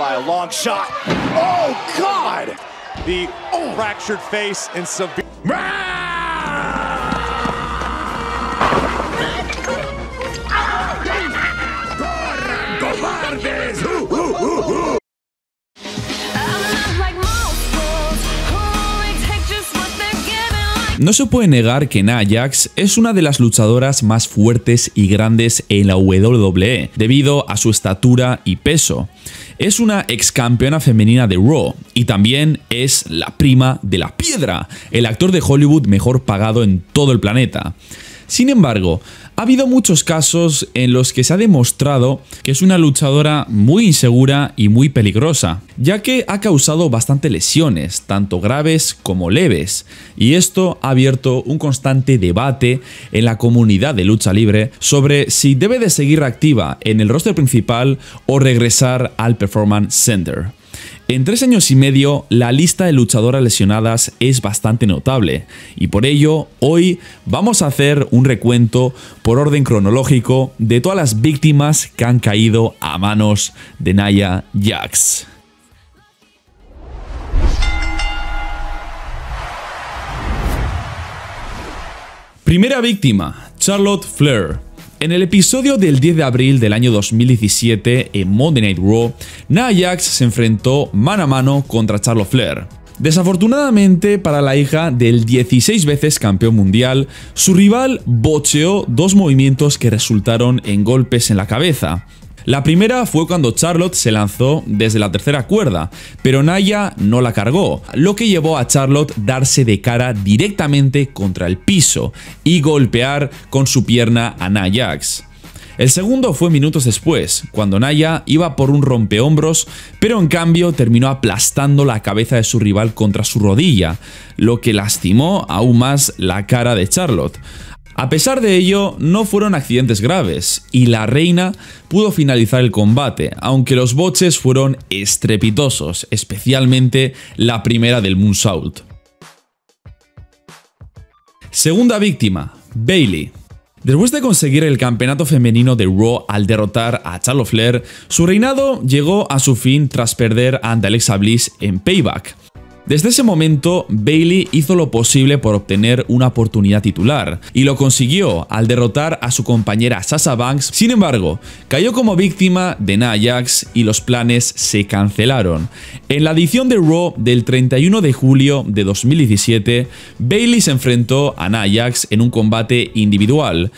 by a long shot. Oh, God! The fractured face and severe... No se puede negar que Nia es una de las luchadoras más fuertes y grandes en la WWE, debido a su estatura y peso. Es una ex campeona femenina de Raw y también es la prima de la piedra, el actor de Hollywood mejor pagado en todo el planeta. Sin embargo, ha habido muchos casos en los que se ha demostrado que es una luchadora muy insegura y muy peligrosa, ya que ha causado bastantes lesiones, tanto graves como leves, y esto ha abierto un constante debate en la comunidad de lucha libre sobre si debe de seguir activa en el roster principal o regresar al Performance Center. En tres años y medio, la lista de luchadoras lesionadas es bastante notable, y por ello, hoy vamos a hacer un recuento por orden cronológico de todas las víctimas que han caído a manos de Naya Jax. Primera víctima, Charlotte Flair. En el episodio del 10 de abril del año 2017 en Monday Night Raw, Nia Jax se enfrentó mano a mano contra Charlotte Flair. Desafortunadamente para la hija del 16 veces campeón mundial, su rival bocheó dos movimientos que resultaron en golpes en la cabeza. La primera fue cuando Charlotte se lanzó desde la tercera cuerda, pero Naya no la cargó, lo que llevó a Charlotte darse de cara directamente contra el piso y golpear con su pierna a Nayax. El segundo fue minutos después, cuando Naya iba por un rompehombros, pero en cambio terminó aplastando la cabeza de su rival contra su rodilla, lo que lastimó aún más la cara de Charlotte. A pesar de ello, no fueron accidentes graves y la reina pudo finalizar el combate, aunque los boches fueron estrepitosos, especialmente la primera del Moonsault. Segunda víctima, Bailey. Después de conseguir el campeonato femenino de Raw al derrotar a Charlotte Flair, su reinado llegó a su fin tras perder ante Alexa Bliss en Payback. Desde ese momento, Bailey hizo lo posible por obtener una oportunidad titular, y lo consiguió al derrotar a su compañera Sasha Banks, sin embargo, cayó como víctima de Najax y los planes se cancelaron. En la edición de Raw del 31 de julio de 2017, Bailey se enfrentó a Najax en un combate individual,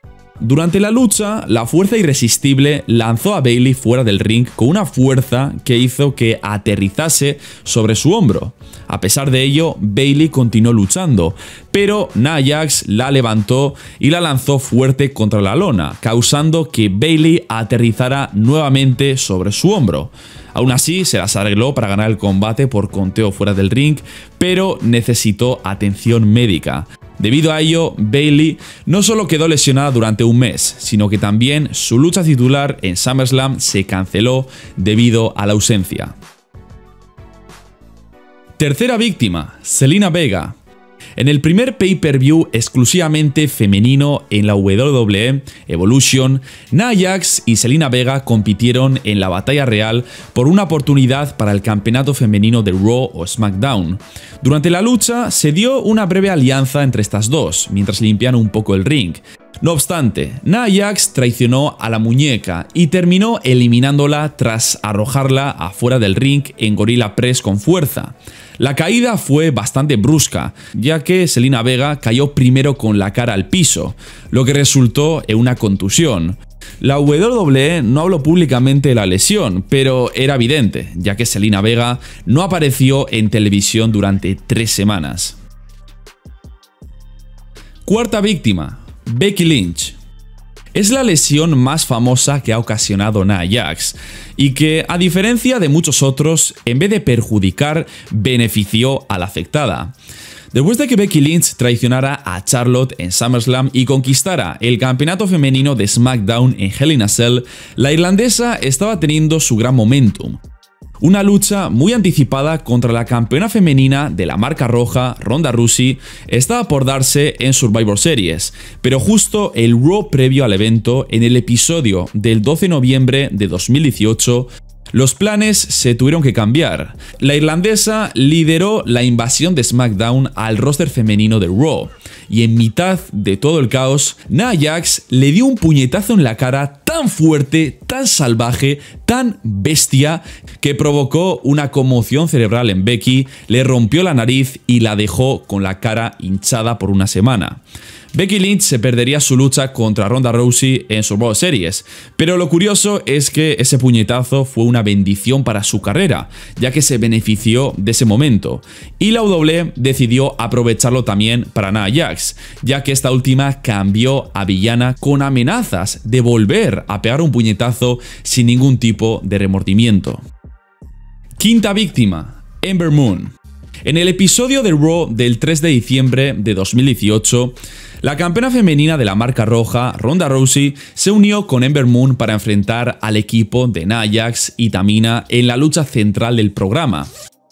durante la lucha, la fuerza irresistible lanzó a Bailey fuera del ring con una fuerza que hizo que aterrizase sobre su hombro. A pesar de ello, Bailey continuó luchando, pero Najax la levantó y la lanzó fuerte contra la lona, causando que Bailey aterrizara nuevamente sobre su hombro. Aún así, se las arregló para ganar el combate por conteo fuera del ring, pero necesitó atención médica. Debido a ello, Bailey no solo quedó lesionada durante un mes, sino que también su lucha titular en SummerSlam se canceló debido a la ausencia. Tercera víctima, Selina Vega, en el primer pay-per-view exclusivamente femenino en la WWE, Evolution, Nayax y Selina Vega compitieron en la batalla real por una oportunidad para el campeonato femenino de Raw o SmackDown. Durante la lucha se dio una breve alianza entre estas dos, mientras limpian un poco el ring. No obstante, Nayax traicionó a la muñeca y terminó eliminándola tras arrojarla afuera del ring en Gorilla Press con fuerza. La caída fue bastante brusca, ya que Selina Vega cayó primero con la cara al piso, lo que resultó en una contusión. La WWE no habló públicamente de la lesión, pero era evidente, ya que Selina Vega no apareció en televisión durante tres semanas. Cuarta víctima, Becky Lynch. Es la lesión más famosa que ha ocasionado Nia Jax y que, a diferencia de muchos otros, en vez de perjudicar, benefició a la afectada. Después de que Becky Lynch traicionara a Charlotte en SummerSlam y conquistara el campeonato femenino de SmackDown en Hell in a Cell, la irlandesa estaba teniendo su gran momentum. Una lucha muy anticipada contra la campeona femenina de la marca roja, Ronda Rousey, estaba por darse en Survivor Series, pero justo el Raw previo al evento, en el episodio del 12 de noviembre de 2018, los planes se tuvieron que cambiar. La irlandesa lideró la invasión de SmackDown al roster femenino de Raw, y en mitad de todo el caos, Nia Jax le dio un puñetazo en la cara tan fuerte, tan salvaje, bestia que provocó una conmoción cerebral en Becky, le rompió la nariz y la dejó con la cara hinchada por una semana. Becky Lynch se perdería su lucha contra Ronda Rousey en Raw Series, pero lo curioso es que ese puñetazo fue una bendición para su carrera, ya que se benefició de ese momento, y la W decidió aprovecharlo también para Nia Jax, ya que esta última cambió a villana con amenazas de volver a pegar un puñetazo sin ningún tipo de remordimiento. Quinta víctima, Ember Moon. En el episodio de Raw del 3 de diciembre de 2018, la campeona femenina de la marca roja, Ronda Rousey, se unió con Ember Moon para enfrentar al equipo de Najax y Tamina en la lucha central del programa.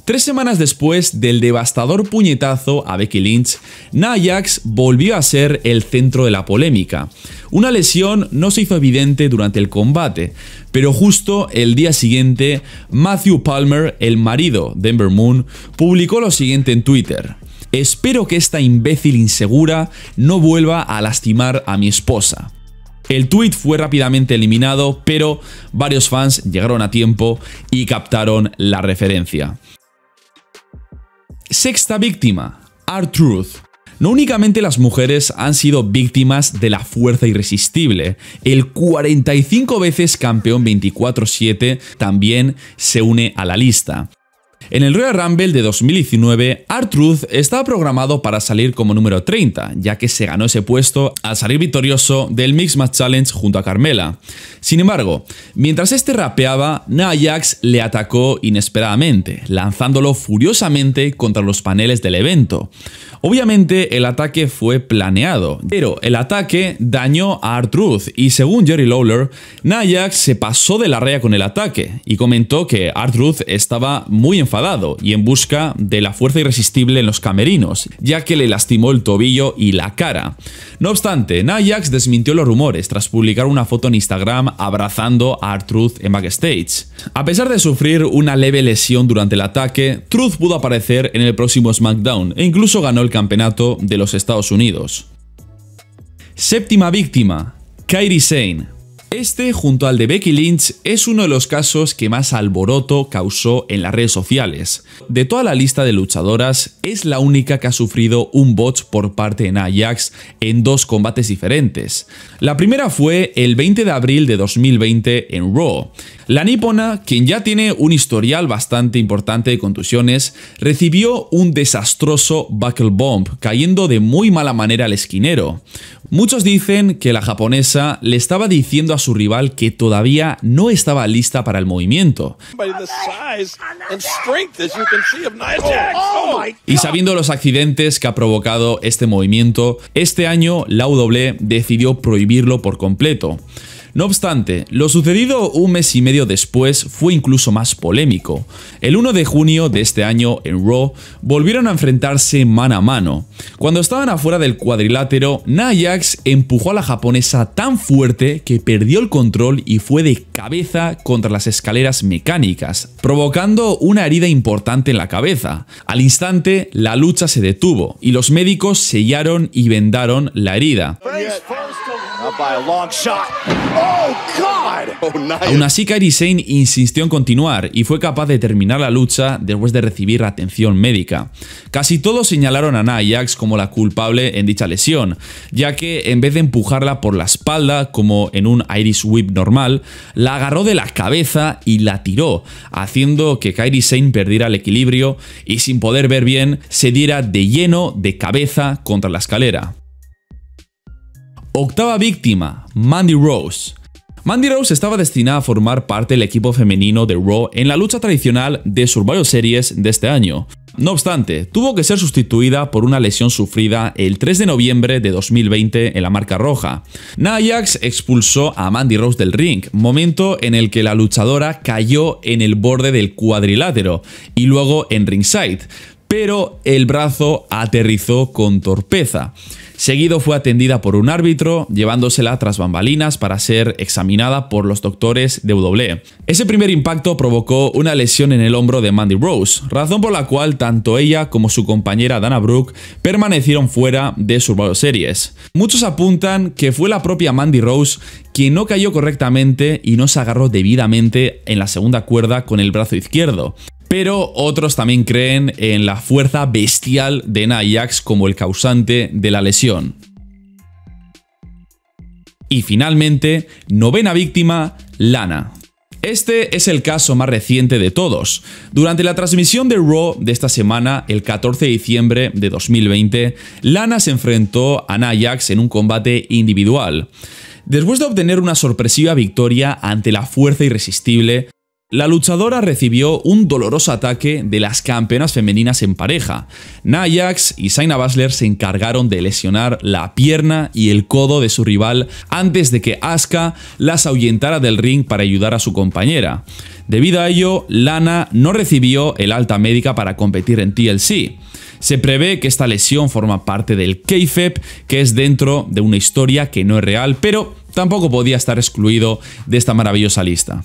Tres semanas después del devastador puñetazo a Becky Lynch, Najax volvió a ser el centro de la polémica. Una lesión no se hizo evidente durante el combate, pero justo el día siguiente, Matthew Palmer, el marido de Ember Moon, publicó lo siguiente en Twitter. Espero que esta imbécil insegura no vuelva a lastimar a mi esposa. El tweet fue rápidamente eliminado, pero varios fans llegaron a tiempo y captaron la referencia. Sexta víctima, R-Truth. No únicamente las mujeres han sido víctimas de la fuerza irresistible, el 45 veces campeón 24-7 también se une a la lista. En el Royal Rumble de 2019, Artruth estaba programado para salir como número 30, ya que se ganó ese puesto al salir victorioso del Mixed Match Challenge junto a Carmela. Sin embargo, mientras este rapeaba, Najax le atacó inesperadamente, lanzándolo furiosamente contra los paneles del evento. Obviamente el ataque fue planeado, pero el ataque dañó a Artruth y según Jerry Lawler, Najax se pasó de la raya con el ataque y comentó que Artruth estaba muy enfadado dado y en busca de la fuerza irresistible en los camerinos, ya que le lastimó el tobillo y la cara. No obstante, Najax desmintió los rumores tras publicar una foto en Instagram abrazando a Truth en backstage. A pesar de sufrir una leve lesión durante el ataque, Truth pudo aparecer en el próximo SmackDown e incluso ganó el campeonato de los Estados Unidos. Séptima víctima, Kairi Sane. Este, junto al de Becky Lynch, es uno de los casos que más alboroto causó en las redes sociales. De toda la lista de luchadoras, es la única que ha sufrido un bot por parte de Ajax en dos combates diferentes. La primera fue el 20 de abril de 2020 en Raw. La nipona, quien ya tiene un historial bastante importante de contusiones, recibió un desastroso buckle bomb, cayendo de muy mala manera al esquinero. Muchos dicen que la japonesa le estaba diciendo a su rival que todavía no estaba lista para el movimiento. Oh, oh oh y sabiendo los accidentes que ha provocado este movimiento, este año la W decidió prohibirlo por completo. No obstante, lo sucedido un mes y medio después fue incluso más polémico. El 1 de junio de este año, en Raw, volvieron a enfrentarse mano a mano. Cuando estaban afuera del cuadrilátero, Najax empujó a la japonesa tan fuerte que perdió el control y fue de cabeza contra las escaleras mecánicas, provocando una herida importante en la cabeza. Al instante, la lucha se detuvo y los médicos sellaron y vendaron la herida. Oh, oh, Aún así, Kairi Sane insistió en continuar y fue capaz de terminar la lucha después de recibir atención médica. Casi todos señalaron a Nayax como la culpable en dicha lesión, ya que en vez de empujarla por la espalda como en un Iris Whip normal, la agarró de la cabeza y la tiró, haciendo que Kairi Sane perdiera el equilibrio y sin poder ver bien se diera de lleno de cabeza contra la escalera. Octava víctima, Mandy Rose. Mandy Rose estaba destinada a formar parte del equipo femenino de Raw en la lucha tradicional de Survivor Series de este año. No obstante, tuvo que ser sustituida por una lesión sufrida el 3 de noviembre de 2020 en la marca roja. Najax expulsó a Mandy Rose del ring, momento en el que la luchadora cayó en el borde del cuadrilátero y luego en ringside, pero el brazo aterrizó con torpeza. Seguido fue atendida por un árbitro, llevándosela tras bambalinas para ser examinada por los doctores de W. Ese primer impacto provocó una lesión en el hombro de Mandy Rose, razón por la cual tanto ella como su compañera Dana Brooke permanecieron fuera de Survivor Series. Muchos apuntan que fue la propia Mandy Rose quien no cayó correctamente y no se agarró debidamente en la segunda cuerda con el brazo izquierdo pero otros también creen en la fuerza bestial de Nayax como el causante de la lesión. Y finalmente, novena víctima, Lana. Este es el caso más reciente de todos. Durante la transmisión de Raw de esta semana, el 14 de diciembre de 2020, Lana se enfrentó a Nayax en un combate individual. Después de obtener una sorpresiva victoria ante la fuerza irresistible, la luchadora recibió un doloroso ataque de las campeonas femeninas en pareja. Nayax y Saina Basler se encargaron de lesionar la pierna y el codo de su rival antes de que Asuka las ahuyentara del ring para ayudar a su compañera. Debido a ello, Lana no recibió el alta médica para competir en TLC. Se prevé que esta lesión forma parte del KFEP, que es dentro de una historia que no es real, pero tampoco podía estar excluido de esta maravillosa lista.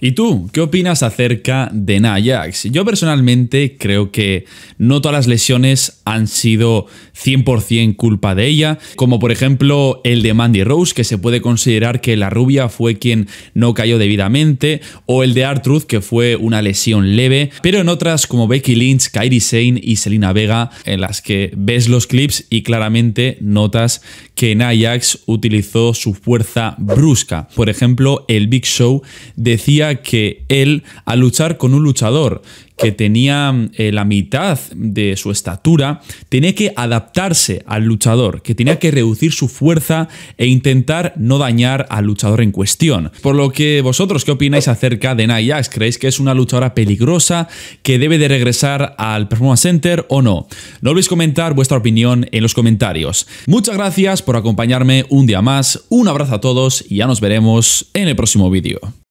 ¿Y tú? ¿Qué opinas acerca de Najax? Yo personalmente creo que no todas las lesiones han sido 100% culpa de ella, como por ejemplo el de Mandy Rose, que se puede considerar que la rubia fue quien no cayó debidamente, o el de Artruth, que fue una lesión leve, pero en otras como Becky Lynch, Kairi Sane y Selena Vega, en las que ves los clips y claramente notas que Najax utilizó su fuerza brusca. Por ejemplo, el Big Show decía que él, al luchar con un luchador que tenía eh, la mitad de su estatura, tenía que adaptarse al luchador, que tenía que reducir su fuerza e intentar no dañar al luchador en cuestión. Por lo que vosotros, ¿qué opináis acerca de Nia ¿Creéis que es una luchadora peligrosa que debe de regresar al Performance Center o no? No olvidéis comentar vuestra opinión en los comentarios. Muchas gracias por acompañarme un día más, un abrazo a todos y ya nos veremos en el próximo vídeo.